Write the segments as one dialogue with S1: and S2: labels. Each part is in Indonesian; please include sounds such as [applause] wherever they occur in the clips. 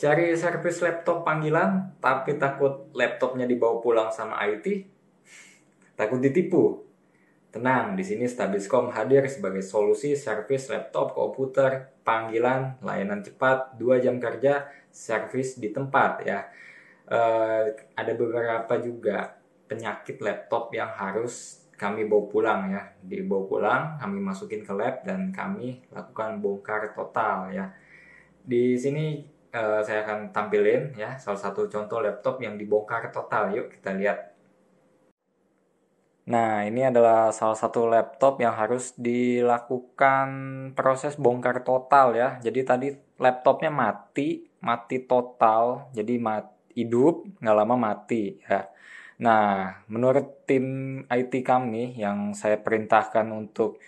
S1: Cari servis laptop panggilan, tapi takut laptopnya dibawa pulang sama IT, takut ditipu. Tenang, di sini Stabiliscom hadir sebagai solusi servis laptop komputer, panggilan, layanan cepat, 2 jam kerja, servis di tempat ya. Uh, ada beberapa juga penyakit laptop yang harus kami bawa pulang ya dibawa pulang kami masukin ke lab dan kami lakukan bongkar total ya di sini uh, saya akan tampilin ya salah satu contoh laptop yang dibongkar total. Yuk kita lihat. Nah, ini adalah salah satu laptop yang harus dilakukan proses bongkar total ya. Jadi tadi laptopnya mati, mati total, jadi mati, hidup, nggak lama mati ya. Nah, menurut tim IT kami yang saya perintahkan untuk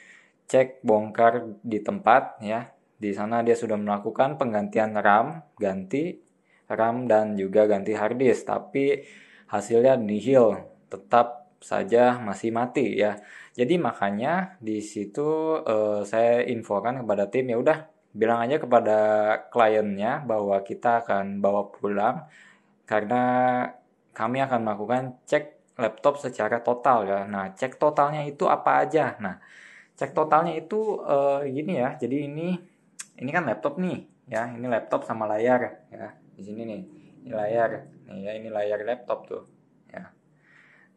S1: cek bongkar di tempat ya, di sana dia sudah melakukan penggantian RAM, ganti RAM dan juga ganti hard disk, tapi hasilnya nihil, tetap saja masih mati ya. Jadi makanya di situ uh, saya infokan kepada tim ya udah bilang aja kepada kliennya bahwa kita akan bawa pulang karena kami akan melakukan cek laptop secara total ya. Nah, cek totalnya itu apa aja? Nah, cek totalnya itu uh, gini ya. Jadi ini ini kan laptop nih ya ini laptop sama layar ya di sini nih ini layar nih ya ini layar laptop tuh ya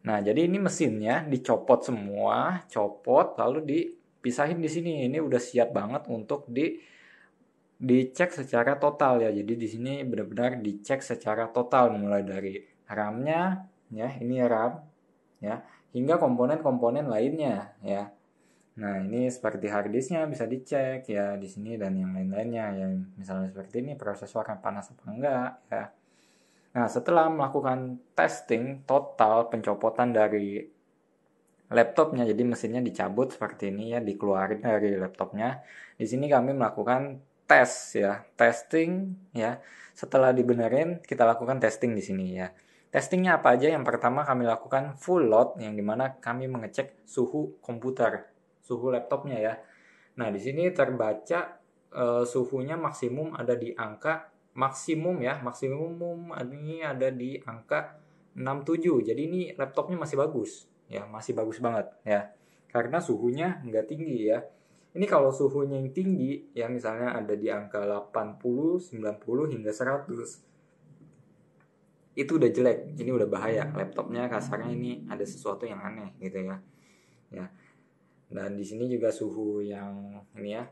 S1: nah jadi ini mesinnya dicopot semua copot lalu dipisahin di sini ini udah siap banget untuk di dicek secara total ya jadi di sini benar-benar dicek secara total mulai dari RAM-nya ya ini RAM ya hingga komponen-komponen lainnya ya Nah, ini seperti harddisknya bisa dicek ya di sini dan yang lain-lainnya ya. Misalnya seperti ini prosesornya panas apa enggak ya. Nah, setelah melakukan testing total pencopotan dari laptopnya, jadi mesinnya dicabut seperti ini ya, dikeluarin dari laptopnya. Di sini kami melakukan tes ya, testing ya. Setelah dibenerin, kita lakukan testing di sini ya. Testingnya apa aja? Yang pertama kami lakukan full load, yang dimana kami mengecek suhu komputer suhu laptopnya ya. Nah, di sini terbaca uh, suhunya maksimum ada di angka maksimum ya, maksimum ini ada di angka 67. Jadi ini laptopnya masih bagus ya, masih bagus banget ya. Karena suhunya nggak tinggi ya. Ini kalau suhunya yang tinggi ya misalnya ada di angka 80, 90 hingga 100 itu udah jelek, ini udah bahaya laptopnya kasarnya ini ada sesuatu yang aneh gitu ya. Ya. Dan di sini juga suhu yang ini ya,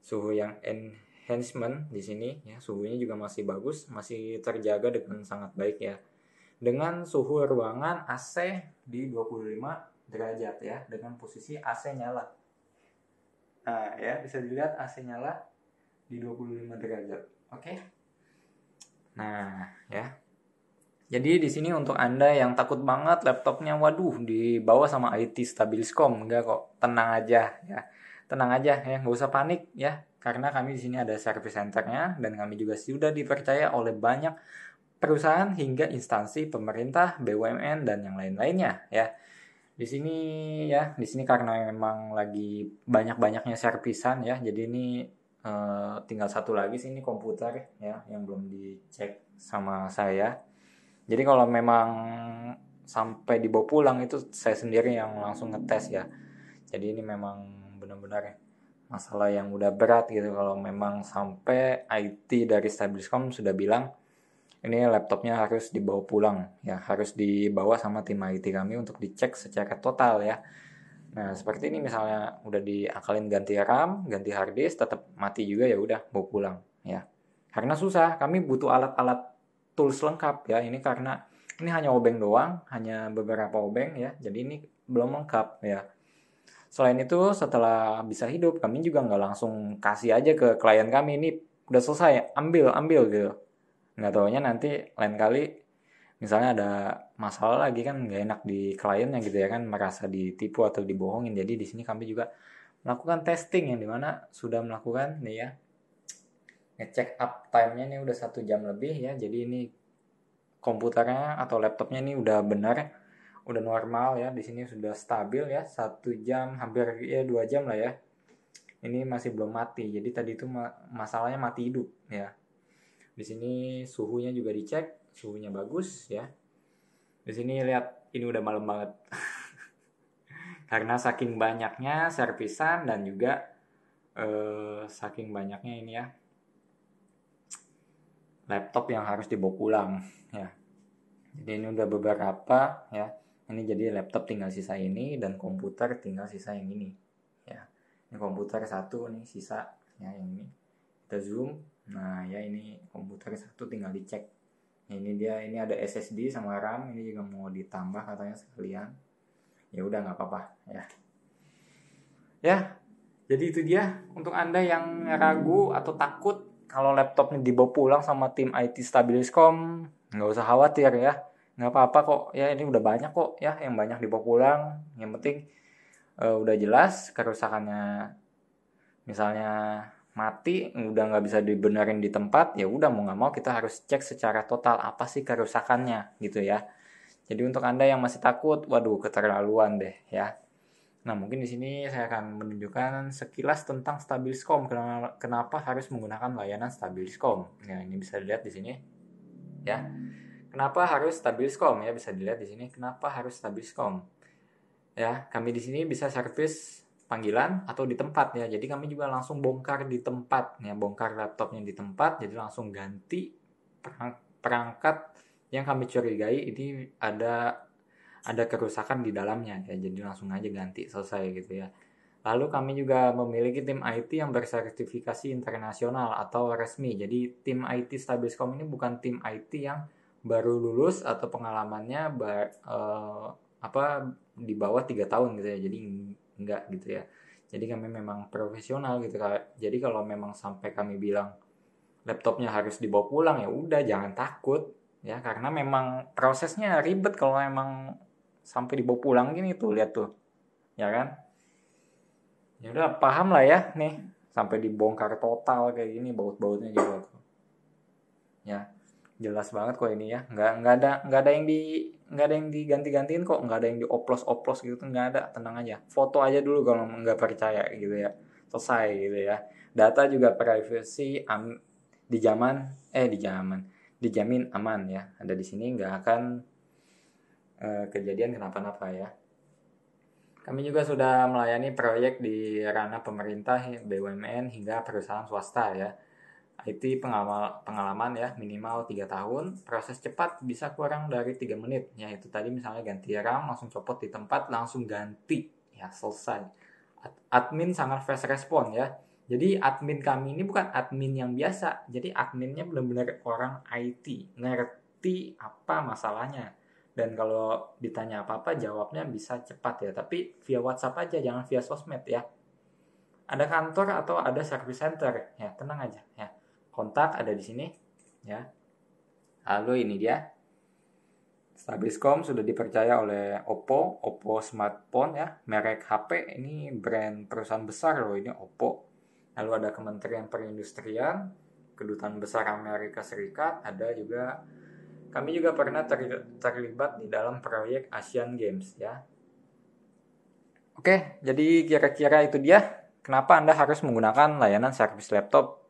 S1: suhu yang enhancement di sini ya, suhunya juga masih bagus, masih terjaga dengan sangat baik ya. Dengan suhu ruangan AC di 25 derajat ya, dengan posisi AC nyala. Nah, ya bisa dilihat AC nyala di 25 derajat. Oke. Okay? Nah, ya. Jadi di sini untuk Anda yang takut banget laptopnya waduh dibawa sama IT Stabiliscom enggak kok, tenang aja ya. Tenang aja ya, nggak usah panik ya. Karena kami di sini ada service centernya dan kami juga sudah dipercaya oleh banyak perusahaan hingga instansi pemerintah, BUMN dan yang lain-lainnya ya. Di sini ya, di sini karena memang lagi banyak-banyaknya servisan ya. Jadi ini eh, tinggal satu lagi sini komputer ya yang belum dicek sama saya jadi kalau memang sampai dibawa pulang itu saya sendiri yang langsung ngetes ya. Jadi ini memang benar-benar masalah yang udah berat gitu kalau memang sampai IT dari Stabiliscom sudah bilang ini laptopnya harus dibawa pulang ya harus dibawa sama tim IT kami untuk dicek secara total ya nah seperti ini misalnya udah diakalin ganti RAM ganti hard disk tetap mati juga ya udah bawa pulang ya karena susah kami butuh alat-alat tools lengkap ya ini karena ini hanya obeng doang hanya beberapa obeng ya jadi ini belum lengkap ya selain itu setelah bisa hidup kami juga nggak langsung kasih aja ke klien kami ini udah selesai ambil ambil gitu nggak taunya nanti lain kali misalnya ada masalah lagi kan nggak enak di klien yang gitu ya kan merasa ditipu atau dibohongin jadi di sini kami juga melakukan testing yang dimana sudah melakukan nih ya ngecek up time nya ini udah satu jam lebih ya jadi ini komputernya atau laptopnya ini udah benar udah normal ya di sini sudah stabil ya satu jam hampir ya dua jam lah ya ini masih belum mati jadi tadi itu masalahnya mati hidup ya di sini suhunya juga dicek suhunya bagus ya di sini lihat ini udah malam banget [laughs] karena saking banyaknya servisan dan juga eh, saking banyaknya ini ya laptop yang harus dibawa pulang ya jadi ini udah beberapa ya ini jadi laptop tinggal sisa ini dan komputer tinggal sisa yang ini ya ini komputer satu nih sisa ya yang ini kita zoom nah ya ini komputer satu tinggal dicek nah, ini dia ini ada SSD sama RAM ini juga mau ditambah katanya sekalian ya udah nggak apa-apa ya ya jadi itu dia untuk anda yang ragu atau takut kalau laptop laptopnya dibawa pulang sama tim IT Stabiliscom nggak usah khawatir ya nggak apa-apa kok ya ini udah banyak kok ya yang banyak dibawa pulang yang penting uh, udah jelas kerusakannya misalnya mati udah nggak bisa dibenerin di tempat ya udah mau nggak mau kita harus cek secara total apa sih kerusakannya gitu ya jadi untuk anda yang masih takut waduh keterlaluan deh ya Nah, mungkin di sini saya akan menunjukkan sekilas tentang Stabiliscom kenapa harus menggunakan layanan Stabiliscom. Ya, ini bisa dilihat di sini. Ya. Kenapa harus Stabiliscom ya bisa dilihat di sini kenapa harus Stabiliscom. Ya, kami di sini bisa servis panggilan atau di tempat ya. Jadi kami juga langsung bongkar di tempat ya, bongkar laptopnya di tempat jadi langsung ganti perangkat yang kami curigai ini ada ada kerusakan di dalamnya ya jadi langsung aja ganti selesai gitu ya lalu kami juga memiliki tim IT yang bersertifikasi internasional atau resmi jadi tim IT Stabilscom ini bukan tim IT yang baru lulus atau pengalamannya bar, uh, eh, apa di bawah tiga tahun gitu ya jadi enggak gitu ya jadi kami memang profesional gitu jadi kalau memang sampai kami bilang laptopnya harus dibawa pulang ya udah jangan takut ya karena memang prosesnya ribet kalau memang sampai dibawa pulang gini tuh lihat tuh ya kan ya udah paham lah ya nih sampai dibongkar total kayak gini baut-bautnya juga tuh ya jelas banget kok ini ya nggak nggak ada nggak ada yang di nggak ada yang diganti-gantiin kok nggak ada yang dioplos-oplos gitu tuh nggak ada tenang aja foto aja dulu kalau nggak percaya gitu ya selesai gitu ya data juga privacy am, di zaman eh di zaman dijamin aman ya ada di sini nggak akan Eh, kejadian kenapa-napa ya. Kami juga sudah melayani proyek di ranah pemerintah, BUMN hingga perusahaan swasta ya. IT pengamal, pengalaman ya minimal 3 tahun, proses cepat bisa kurang dari 3 menit. Ya itu tadi misalnya ganti RAM langsung copot di tempat, langsung ganti. Ya selesai. Ad admin sangat fast respon ya. Jadi admin kami ini bukan admin yang biasa. Jadi adminnya benar-benar orang IT, ngerti apa masalahnya dan kalau ditanya apa-apa jawabnya bisa cepat ya tapi via WhatsApp aja jangan via sosmed ya ada kantor atau ada service center ya tenang aja ya kontak ada di sini ya halo ini dia Stabiscom sudah dipercaya oleh Oppo, Oppo smartphone ya, merek HP ini brand perusahaan besar loh ini Oppo. Lalu ada Kementerian Perindustrian, Kedutaan Besar Amerika Serikat, ada juga kami juga pernah ter terlibat di dalam proyek Asian Games ya. Oke, jadi kira-kira itu dia kenapa Anda harus menggunakan layanan servis laptop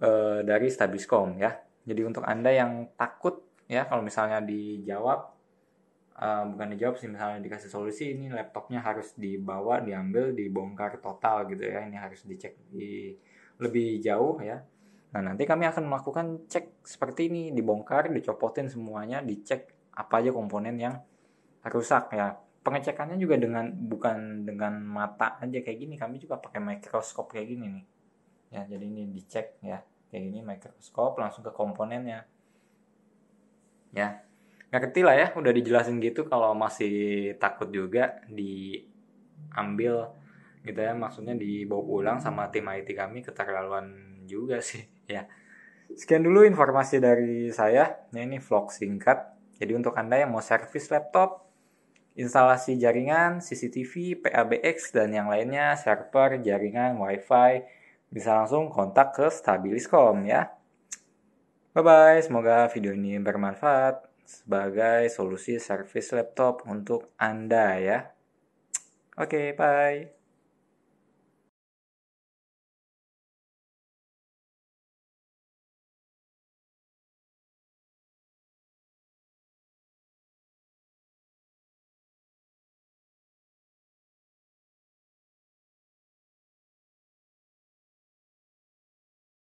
S1: e, dari Stabiscom ya. Jadi untuk Anda yang takut ya kalau misalnya dijawab uh, bukan dijawab sih misalnya dikasih solusi ini laptopnya harus dibawa diambil dibongkar total gitu ya ini harus dicek di lebih jauh ya Nah, nanti kami akan melakukan cek seperti ini, dibongkar, dicopotin semuanya, dicek apa aja komponen yang rusak ya. Pengecekannya juga dengan bukan dengan mata aja kayak gini, kami juga pakai mikroskop kayak gini nih. Ya, jadi ini dicek ya. Kayak gini mikroskop langsung ke komponennya. Ya. Ngerti lah ya, udah dijelasin gitu kalau masih takut juga diambil gitu ya maksudnya dibawa pulang sama tim IT kami keterlaluan juga sih Ya. Sekian dulu informasi dari saya. Nah, ini vlog singkat. Jadi untuk Anda yang mau servis laptop, instalasi jaringan, CCTV, PABX, dan yang lainnya, server, jaringan, wifi, bisa langsung kontak ke Stabiliscom ya. Bye-bye, semoga video ini bermanfaat sebagai solusi servis laptop untuk Anda ya. Oke, okay, bye.